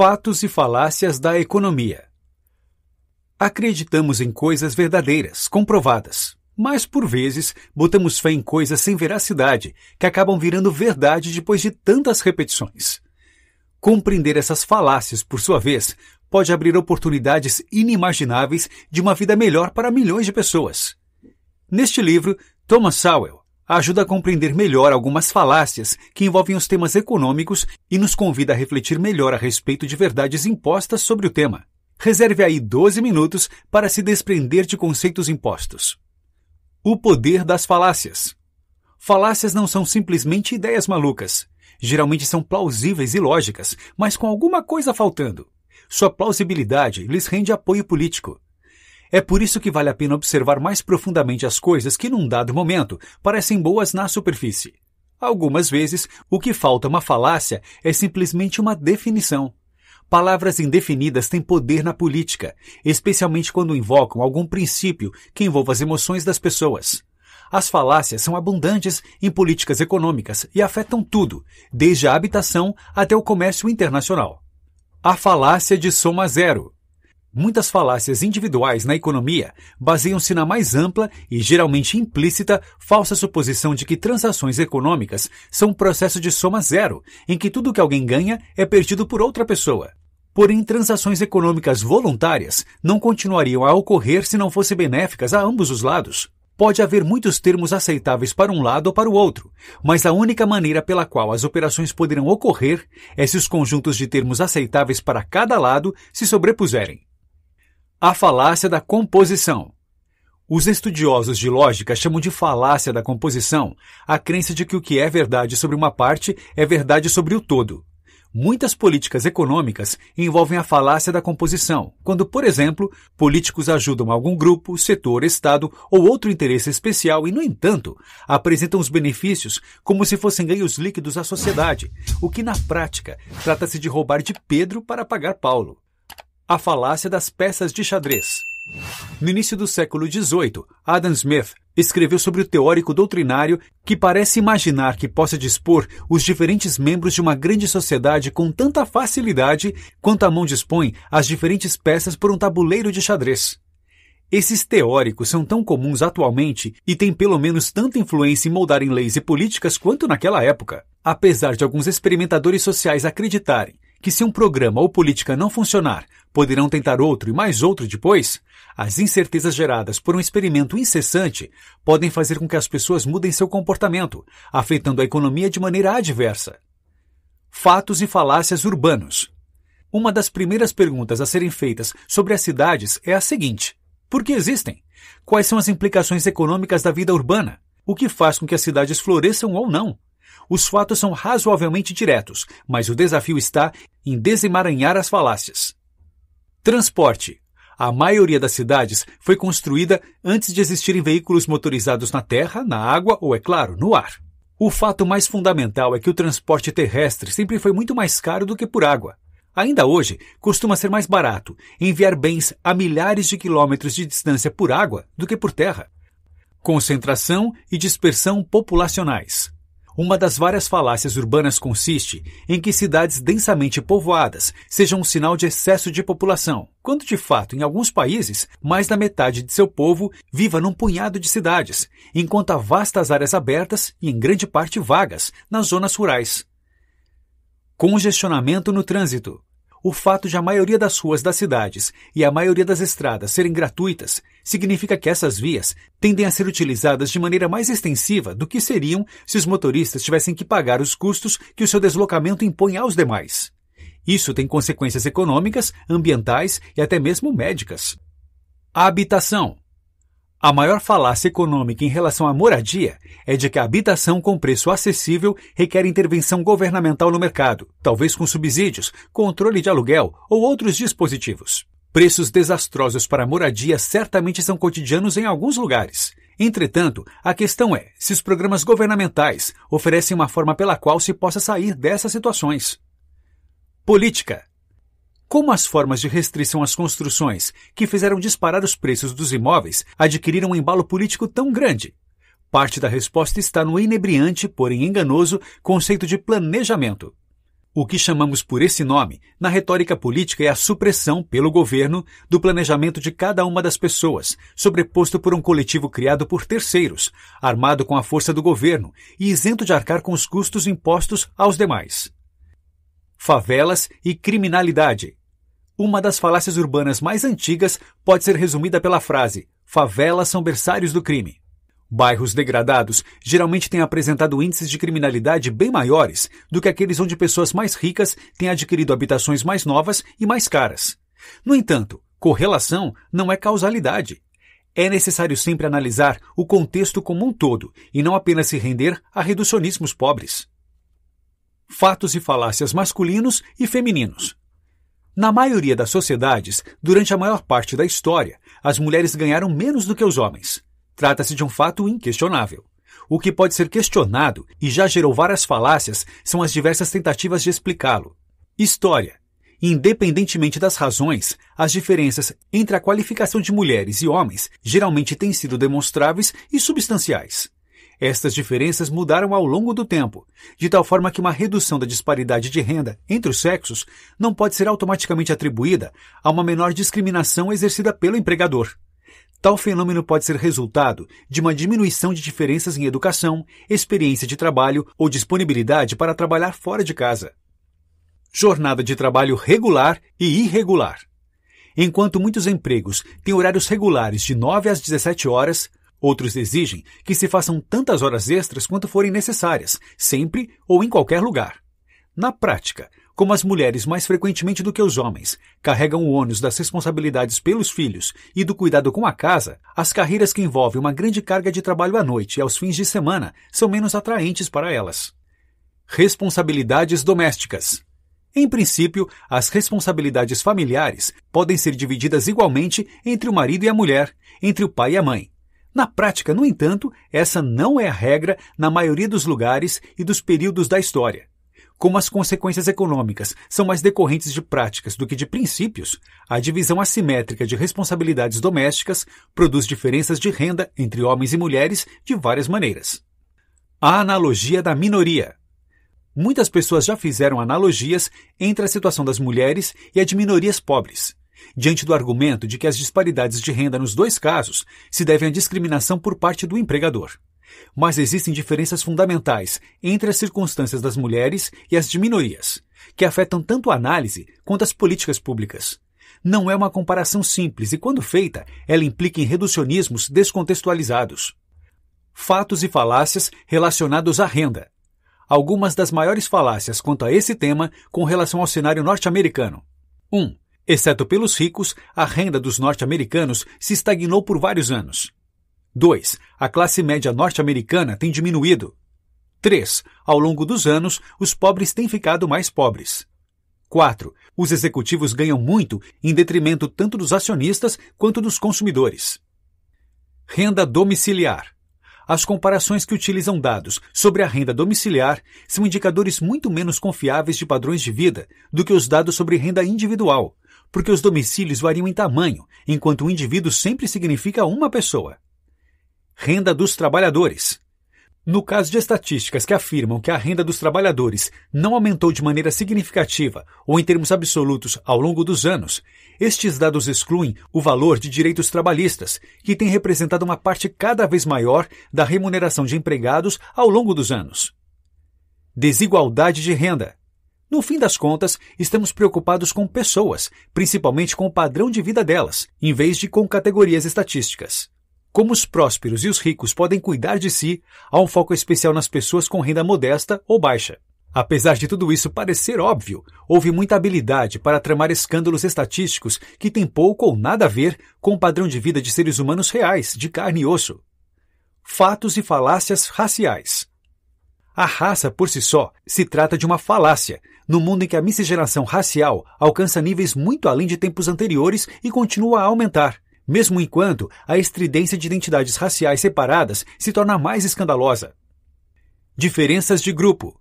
Fatos e falácias da economia. Acreditamos em coisas verdadeiras, comprovadas, mas por vezes botamos fé em coisas sem veracidade que acabam virando verdade depois de tantas repetições. Compreender essas falácias, por sua vez, pode abrir oportunidades inimagináveis de uma vida melhor para milhões de pessoas. Neste livro, Thomas Sowell ajuda a compreender melhor algumas falácias que envolvem os temas econômicos e nos convida a refletir melhor a respeito de verdades impostas sobre o tema. Reserve aí 12 minutos para se desprender de conceitos impostos. O poder das falácias. Falácias não são simplesmente ideias malucas. Geralmente são plausíveis e lógicas, mas com alguma coisa faltando. Sua plausibilidade lhes rende apoio político. É por isso que vale a pena observar mais profundamente as coisas que, num dado momento, parecem boas na superfície. Algumas vezes, o que falta uma falácia é simplesmente uma definição. Palavras indefinidas têm poder na política, especialmente quando invocam algum princípio que envolva as emoções das pessoas. As falácias são abundantes em políticas econômicas e afetam tudo, desde a habitação até o comércio internacional. A falácia de soma zero Muitas falácias individuais na economia baseiam-se na mais ampla e geralmente implícita falsa suposição de que transações econômicas são um processo de soma zero, em que tudo que alguém ganha é perdido por outra pessoa. Porém, transações econômicas voluntárias não continuariam a ocorrer se não fossem benéficas a ambos os lados. Pode haver muitos termos aceitáveis para um lado ou para o outro, mas a única maneira pela qual as operações poderão ocorrer é se os conjuntos de termos aceitáveis para cada lado se sobrepuserem. A falácia da composição. Os estudiosos de lógica chamam de falácia da composição a crença de que o que é verdade sobre uma parte é verdade sobre o todo. Muitas políticas econômicas envolvem a falácia da composição, quando, por exemplo, políticos ajudam algum grupo, setor, estado ou outro interesse especial e, no entanto, apresentam os benefícios como se fossem ganhos líquidos à sociedade, o que, na prática, trata-se de roubar de Pedro para pagar Paulo. A falácia das peças de xadrez. No início do século XVIII, Adam Smith escreveu sobre o teórico doutrinário que parece imaginar que possa dispor os diferentes membros de uma grande sociedade com tanta facilidade quanto a mão dispõe as diferentes peças por um tabuleiro de xadrez. Esses teóricos são tão comuns atualmente e têm pelo menos tanta influência em moldarem leis e políticas quanto naquela época. Apesar de alguns experimentadores sociais acreditarem que se um programa ou política não funcionar, Poderão tentar outro e mais outro depois? As incertezas geradas por um experimento incessante podem fazer com que as pessoas mudem seu comportamento, afetando a economia de maneira adversa. Fatos e falácias urbanos. Uma das primeiras perguntas a serem feitas sobre as cidades é a seguinte: por que existem? Quais são as implicações econômicas da vida urbana? O que faz com que as cidades floresçam ou não? Os fatos são razoavelmente diretos, mas o desafio está em desemaranhar as falácias. Transporte. A maioria das cidades foi construída antes de existirem veículos motorizados na terra, na água ou, é claro, no ar. O fato mais fundamental é que o transporte terrestre sempre foi muito mais caro do que por água. Ainda hoje, costuma ser mais barato enviar bens a milhares de quilômetros de distância por água do que por terra. Concentração e dispersão populacionais. Uma das várias falácias urbanas consiste em que cidades densamente povoadas sejam um sinal de excesso de população, quando de fato, em alguns países, mais da metade de seu povo viva num punhado de cidades, enquanto há vastas áreas abertas e em grande parte vagas nas zonas rurais. Congestionamento no trânsito. O fato de a maioria das ruas das cidades e a maioria das estradas serem gratuitas significa que essas vias tendem a ser utilizadas de maneira mais extensiva do que seriam se os motoristas tivessem que pagar os custos que o seu deslocamento impõe aos demais. Isso tem consequências econômicas, ambientais e até mesmo médicas. A habitação. A maior falácia econômica em relação à moradia é de que a habitação com preço acessível requer intervenção governamental no mercado, talvez com subsídios, controle de aluguel ou outros dispositivos. Preços desastrosos para moradia certamente são cotidianos em alguns lugares. Entretanto, a questão é se os programas governamentais oferecem uma forma pela qual se possa sair dessas situações. Política. Como as formas de restrição às construções, que fizeram disparar os preços dos imóveis, adquiriram um embalo político tão grande? Parte da resposta está no inebriante, porém enganoso, conceito de planejamento. O que chamamos por esse nome na retórica política é a supressão, pelo governo, do planejamento de cada uma das pessoas, sobreposto por um coletivo criado por terceiros, armado com a força do governo e isento de arcar com os custos impostos aos demais. Favelas e criminalidade. Uma das falácias urbanas mais antigas pode ser resumida pela frase: favelas são berçários do crime. Bairros degradados geralmente têm apresentado índices de criminalidade bem maiores do que aqueles onde pessoas mais ricas têm adquirido habitações mais novas e mais caras. No entanto, correlação não é causalidade. É necessário sempre analisar o contexto como um todo e não apenas se render a reducionismos pobres. Fatos e falácias masculinos e femininos. Na maioria das sociedades, durante a maior parte da história, as mulheres ganharam menos do que os homens. Trata-se de um fato inquestionável. O que pode ser questionado e já gerou várias falácias são as diversas tentativas de explicá-lo. História. Independentemente das razões, as diferenças entre a qualificação de mulheres e homens geralmente têm sido demonstráveis e substanciais. Estas diferenças mudaram ao longo do tempo, de tal forma que uma redução da disparidade de renda entre os sexos não pode ser automaticamente atribuída a uma menor discriminação exercida pelo empregador. Tal fenômeno pode ser resultado de uma diminuição de diferenças em educação, experiência de trabalho ou disponibilidade para trabalhar fora de casa. Jornada de trabalho regular e irregular. Enquanto muitos empregos têm horários regulares de 9 às 17 horas, outros exigem que se façam tantas horas extras quanto forem necessárias, sempre ou em qualquer lugar. Na prática, como as mulheres, mais frequentemente do que os homens, carregam o ônus das responsabilidades pelos filhos e do cuidado com a casa, as carreiras que envolvem uma grande carga de trabalho à noite e aos fins de semana são menos atraentes para elas. Responsabilidades domésticas. Em princípio, as responsabilidades familiares podem ser divididas igualmente entre o marido e a mulher, entre o pai e a mãe. Na prática, no entanto, essa não é a regra na maioria dos lugares e dos períodos da história como as consequências econômicas são mais decorrentes de práticas do que de princípios, a divisão assimétrica de responsabilidades domésticas produz diferenças de renda entre homens e mulheres de várias maneiras. A analogia da minoria. Muitas pessoas já fizeram analogias entre a situação das mulheres e a de minorias pobres, diante do argumento de que as disparidades de renda nos dois casos se devem à discriminação por parte do empregador. Mas existem diferenças fundamentais entre as circunstâncias das mulheres e as de minorias, que afetam tanto a análise quanto as políticas públicas. Não é uma comparação simples e, quando feita, ela implica em reducionismos descontextualizados. Fatos e falácias relacionados à renda. Algumas das maiores falácias quanto a esse tema com relação ao cenário norte-americano. 1. Um, exceto pelos ricos, a renda dos norte-americanos se estagnou por vários anos. 2. A classe média norte-americana tem diminuído. 3. Ao longo dos anos, os pobres têm ficado mais pobres. 4. Os executivos ganham muito em detrimento tanto dos acionistas quanto dos consumidores. Renda domiciliar. As comparações que utilizam dados sobre a renda domiciliar são indicadores muito menos confiáveis de padrões de vida do que os dados sobre renda individual, porque os domicílios variam em tamanho, enquanto o indivíduo sempre significa uma pessoa renda dos trabalhadores. No caso de estatísticas que afirmam que a renda dos trabalhadores não aumentou de maneira significativa ou em termos absolutos ao longo dos anos, estes dados excluem o valor de direitos trabalhistas, que tem representado uma parte cada vez maior da remuneração de empregados ao longo dos anos. Desigualdade de renda. No fim das contas, estamos preocupados com pessoas, principalmente com o padrão de vida delas, em vez de com categorias estatísticas. Como os prósperos e os ricos podem cuidar de si, há um foco especial nas pessoas com renda modesta ou baixa. Apesar de tudo isso parecer óbvio, houve muita habilidade para tramar escândalos estatísticos que têm pouco ou nada a ver com o padrão de vida de seres humanos reais, de carne e osso. Fatos e falácias raciais. A raça por si só se trata de uma falácia, no mundo em que a miscigenação racial alcança níveis muito além de tempos anteriores e continua a aumentar mesmo enquanto a estridência de identidades raciais separadas se torna mais escandalosa. Diferenças de grupo.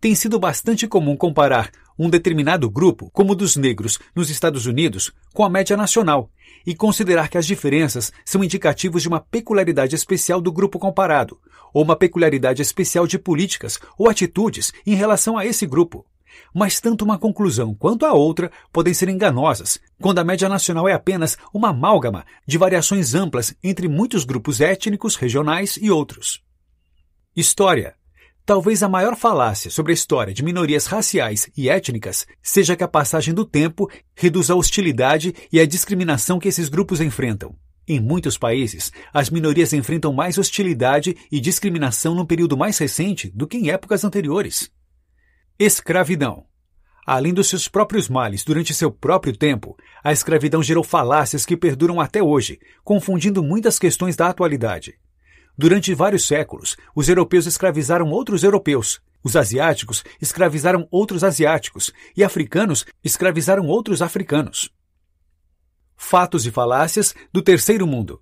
Tem sido bastante comum comparar um determinado grupo, como o dos negros nos Estados Unidos, com a média nacional, e considerar que as diferenças são indicativos de uma peculiaridade especial do grupo comparado, ou uma peculiaridade especial de políticas ou atitudes em relação a esse grupo. Mas tanto uma conclusão quanto a outra podem ser enganosas, quando a média nacional é apenas uma amálgama de variações amplas entre muitos grupos étnicos, regionais e outros. História. Talvez a maior falácia sobre a história de minorias raciais e étnicas seja que a passagem do tempo reduz a hostilidade e a discriminação que esses grupos enfrentam. Em muitos países, as minorias enfrentam mais hostilidade e discriminação no período mais recente do que em épocas anteriores. Escravidão. Além dos seus próprios males durante seu próprio tempo, a escravidão gerou falácias que perduram até hoje, confundindo muitas questões da atualidade. Durante vários séculos, os europeus escravizaram outros europeus, os asiáticos escravizaram outros asiáticos e africanos escravizaram outros africanos. Fatos e falácias do Terceiro Mundo.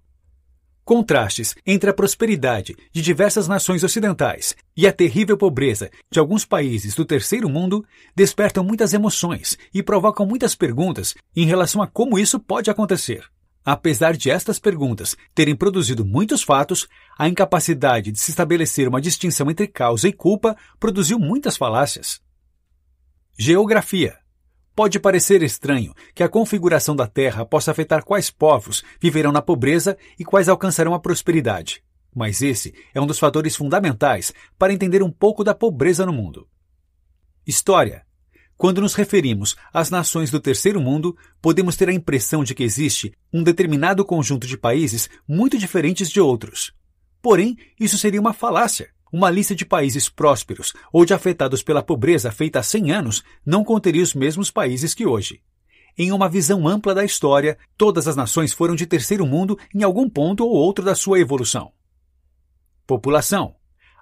Contrastes entre a prosperidade de diversas nações ocidentais e a terrível pobreza de alguns países do terceiro mundo despertam muitas emoções e provocam muitas perguntas em relação a como isso pode acontecer. Apesar de estas perguntas terem produzido muitos fatos, a incapacidade de se estabelecer uma distinção entre causa e culpa produziu muitas falácias. Geografia Pode parecer estranho que a configuração da terra possa afetar quais povos viverão na pobreza e quais alcançarão a prosperidade. Mas esse é um dos fatores fundamentais para entender um pouco da pobreza no mundo. História. Quando nos referimos às nações do terceiro mundo, podemos ter a impressão de que existe um determinado conjunto de países muito diferentes de outros. Porém, isso seria uma falácia. Uma lista de países prósperos ou de afetados pela pobreza feita há 100 anos não conteria os mesmos países que hoje. Em uma visão ampla da história, todas as nações foram de terceiro mundo em algum ponto ou outro da sua evolução. População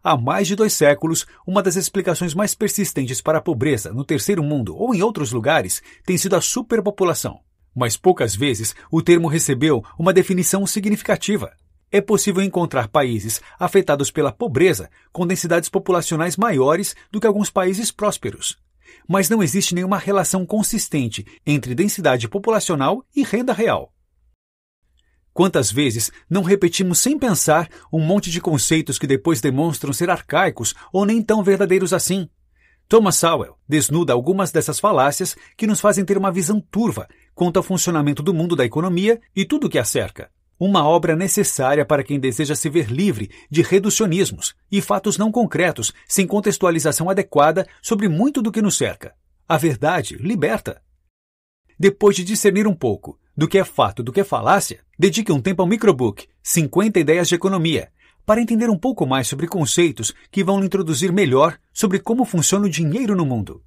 há mais de dois séculos, uma das explicações mais persistentes para a pobreza no terceiro mundo ou em outros lugares tem sido a superpopulação. Mas poucas vezes o termo recebeu uma definição significativa é possível encontrar países afetados pela pobreza com densidades populacionais maiores do que alguns países prósperos. Mas não existe nenhuma relação consistente entre densidade populacional e renda real. Quantas vezes não repetimos sem pensar um monte de conceitos que depois demonstram ser arcaicos ou nem tão verdadeiros assim? Thomas Sowell desnuda algumas dessas falácias que nos fazem ter uma visão turva quanto ao funcionamento do mundo da economia e tudo o que a cerca uma obra necessária para quem deseja se ver livre de reducionismos e fatos não concretos sem contextualização adequada sobre muito do que nos cerca. A verdade liberta. Depois de discernir um pouco do que é fato do que é falácia, dedique um tempo ao microbook 50 Ideias de Economia para entender um pouco mais sobre conceitos que vão lhe introduzir melhor sobre como funciona o dinheiro no mundo.